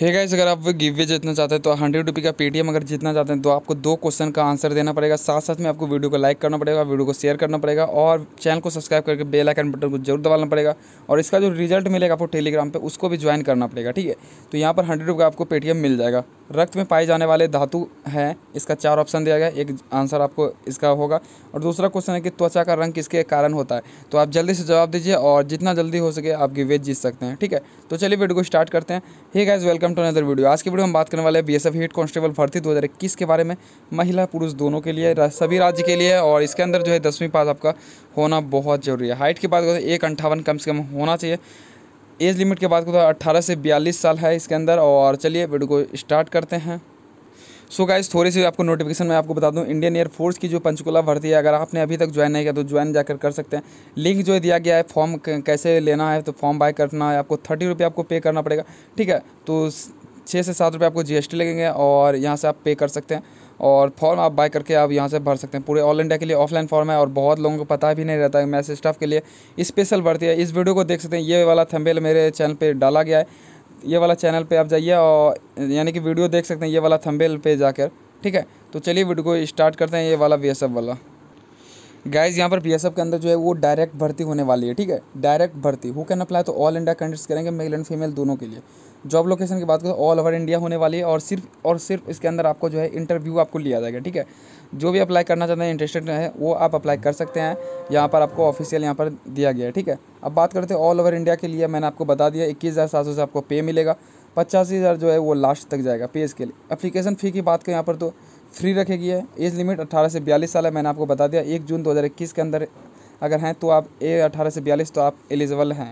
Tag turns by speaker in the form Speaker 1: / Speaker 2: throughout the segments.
Speaker 1: hey guys अगर आप giveaway जीतना चाहते हैं तो हंड्रेड रुपी का पेटीएम अगर जीतना चाहते हैं तो आपको दो क्वेश्चन का आंसर देना पड़ेगा साथ साथ में आपको वीडियो को लाइक करना पड़ेगा वीडियो को शेयर करना पड़ेगा और चैनल को सब्सक्राइब करके बेल आइकन बटन को जरूर दबाना पड़ेगा और इसका जो रिजल्ट मिलेगा आपको टेलीग्राम पर उसको भी ज्वाइन करना पड़ेगा ठीक है तो यहाँ पर हंड्रेड रुपये आपको पेटीएम मिल जाएगा रक्त में पाए जाने वाले धातु हैं इसका चार ऑप्शन दिया गया एक आंसर आपको इसका होगा और दूसरा क्वेश्चन है कि त्वचा का रंग किसके कारण होता है तो आप जल्दी से जवाब दीजिए और जितना जल्दी हो सके आप गिवेज जीत सकते हैं ठीक है तो चलिए वीडियो को स्टार्ट करते हैं hey guys welcome to another video आज की वीडियो हम बात करने वाले हैं बी हेड कांस्टेबल भर्ती दो के बारे में महिला पुरुष दोनों के लिए सभी राज्य के लिए और इसके अंदर जो है दसवीं पास आपका होना बहुत ज़रूरी है हाइट की बात करें तो एक अंठावन कम से कम होना चाहिए एज लिमिट की बात करूँ तो अट्ठारह से बयालीस साल है इसके अंदर और चलिए वीडियो को स्टार्ट करते हैं सो so गाइज थोड़ी सी आपको नोटिफिकेशन मैं आपको बता दूं इंडियन एयरफोर्स की जो पंचकुला भर्ती है अगर आपने अभी तक ज्वाइन नहीं किया तो ज्वाइन जाकर कर सकते हैं लिंक जो दिया गया है फॉर्म कैसे लेना है तो फॉर्म बाय करना है आपको थर्टी रुपये आपको पे करना पड़ेगा ठीक है तो छः से सात रुपये आपको जीएसटी लगेंगे और यहाँ से आप पे कर सकते हैं और फॉर्म आप बाय करके आप यहाँ से भर सकते हैं पूरे ऑल इंडिया के लिए ऑफलाइन फॉर्म है और बहुत लोगों को पता भी नहीं रहता है मैसेज स्टाफ के लिए स्पेशल भर्ती है इस वीडियो को देख सकते हैं ये वाला थम्बेल मेरे चैनल पर डाला गया है ये वाला चैनल पे आप जाइए और यानी कि वीडियो देख सकते हैं ये वाला थम्बेल पर जाकर ठीक है तो चलिए वीडियो को स्टार्ट करते हैं ये वाला वी वाला गाइज यहाँ पर बी के अंदर जो है वो डायरेक्ट भर्ती होने वाली है ठीक है डायरेक्ट भर्ती हु कैन अप्लाई तो ऑल इंडिया कैंडिडेट्स करेंगे मेल एंड फीमेल दोनों के लिए जॉब लोकेशन की बात करें तो ऑल ओवर इंडिया होने वाली है और सिर्फ और सिर्फ इसके अंदर आपको जो है इंटरव्यू आपको लिया जाएगा ठीक है जो भी अप्लाई करना चाहते हैं इंटरेस्टेड है वो आप अप्लाई कर सकते हैं यहाँ पर आपको ऑफिशियल यहाँ पर दिया गया है ठीक है अब बात करते हैं ऑल ओवर इंडिया के लिए मैंने आपको बता दिया इक्कीस हज़ार सात सौ से आपको पे मिलेगा पचासी हज़ार जो है वो लास्ट तक जाएगा पे स्केल लिए अप्लीकेशन फ़ी की बात करें यहाँ पर तो फ्री रखेगी है एज लिमिट 18 से 42 साल है मैंने आपको बता दिया एक जून 2021 के अंदर अगर हैं तो आप ए 18 से 42 तो आप एलिजिबल हैं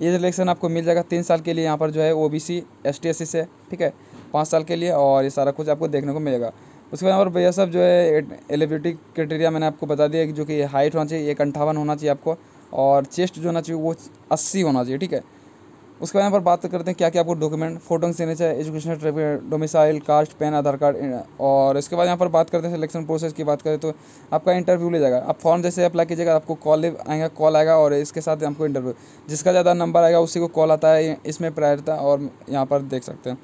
Speaker 1: एज रिलेक्शन आपको मिल जाएगा तीन साल के लिए यहाँ पर जो है O B C S T S C से ठीक है पाँच साल के लिए और ये सारा कुछ आपको देखने को मिलेगा उसके बाद और भैया साहब जो है एलिबिलिटी क्राइटेरिया मैंने आपको बता दिया कि जो कि हाइट होना चाहिए एक अंठावन होना चाहिए आपको और चेस्ट जो होना चाहिए वो अस्सी होना चाहिए ठीक है उसके बाद यहाँ पर बात करते हैं क्या क्या आपको डॉक्यूमेंट फोटो देने चाहिए educational domicile caste PAN Aadhaar card और इसके बाद यहाँ पर बात करते हैं सिलेक्शन प्रोसेस की बात करें तो आपका इंटरव्यू ले जाएगा आप फॉर्म जैसे अप्लाई कीजिएगा आपको कॉल आएगा कॉल आएगा और इसके साथ आपको इंटरव्यू जिसका ज़्यादा नंबर आएगा उसी को कॉल आता है इसमें प्रायरता और यहाँ पर देख सकते हैं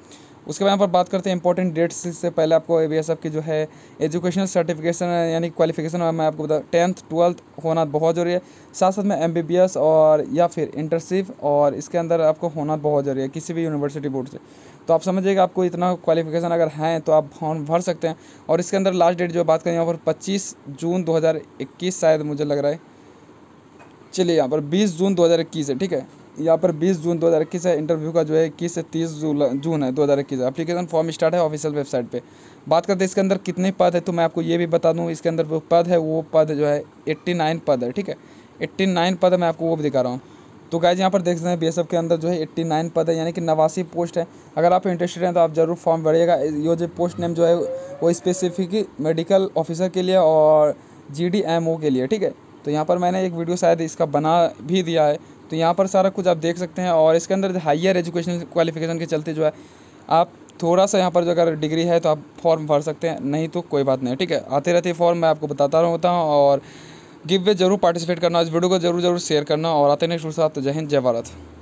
Speaker 1: उसके बाद यहाँ पर बात करते हैं इंपॉर्टेंट डेट्स से पहले आपको ए बी एस एफ की जो है एजुकेशनल सर्टिफिकेशन यानी क्वालिफिकेशन मैं आपको बता टेंथ ट्वेल्थ होना बहुत ज़रूरी है साथ साथ में एम बी बी एस और या फिर इंटरशिप और इसके अंदर आपको होना बहुत ज़रूरी है किसी भी यूनिवर्सिटी बोर्ड से तो आप समझिएगा आपको इतना क्वालिफिकेशन अगर हैं तो आप फॉर्म भर सकते हैं और इसके अंदर लास्ट डेट जो बात करें यहाँ पर पच्चीस जून दो हज़ार इक्कीस शायद मुझे लग रहा है चलिए यहाँ पर बीस जून दो हज़ार इक्कीस है ठीक है यहाँ पर 20 जून 2021 है इंटरव्यू का जो है इक्कीस से 30 जून है 2021 एप्लीकेशन फॉर्म स्टार्ट है ऑफिशियल वेबसाइट पे बात करते हैं इसके अंदर कितने पद है तो मैं आपको ये भी बता दूँ इसके अंदर जो पद है वो पद जो है 89 पद है ठीक है 89 पद है मैं आपको वो भी दिखा रहा हूँ तो गाइज यहाँ पर देख सकते हैं बी के अंदर जो है एट्टी नाइन पद है यानी कि नवासी पोस्ट है अगर आप इंटरेस्टेड हैं तो आप ज़रूर फॉर्म भरिएगा ये जो पोस्ट नेम जो है वो स्पेसिफिक मेडिकल ऑफिसर के लिए और जी के लिए ठीक है तो यहाँ पर मैंने एक वीडियो शायद इसका बना भी दिया है तो यहाँ पर सारा कुछ आप देख सकते हैं और इसके अंदर हाइयर एजुकेशन क्वालिफिकेशन के चलते जो है आप थोड़ा सा यहाँ पर जो अगर डिग्री है तो आप फॉर्म भर सकते हैं नहीं तो कोई बात नहीं ठीक है आते रहते फॉर्म मैं आपको बताता रहा होता हूँ और गिव वे जरूर पार्टिसिपेट करना इस वीडियो को जरूर जरूर शेयर करना और आते नेक्स्ट साथ जय हिंद जय भारत